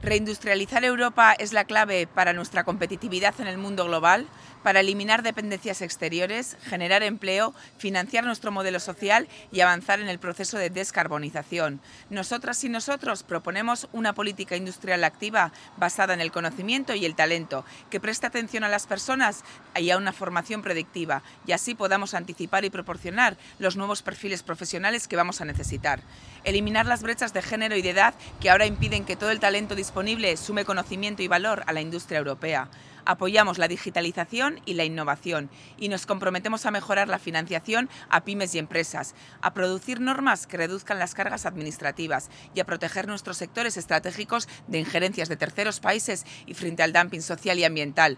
¿Reindustrializar Europa es la clave para nuestra competitividad en el mundo global? para eliminar dependencias exteriores, generar empleo, financiar nuestro modelo social y avanzar en el proceso de descarbonización. Nosotras y nosotros proponemos una política industrial activa basada en el conocimiento y el talento, que preste atención a las personas y a una formación predictiva, y así podamos anticipar y proporcionar los nuevos perfiles profesionales que vamos a necesitar. Eliminar las brechas de género y de edad que ahora impiden que todo el talento disponible sume conocimiento y valor a la industria europea. Apoyamos la digitalización y la innovación y nos comprometemos a mejorar la financiación a pymes y empresas, a producir normas que reduzcan las cargas administrativas y a proteger nuestros sectores estratégicos de injerencias de terceros países y frente al dumping social y ambiental,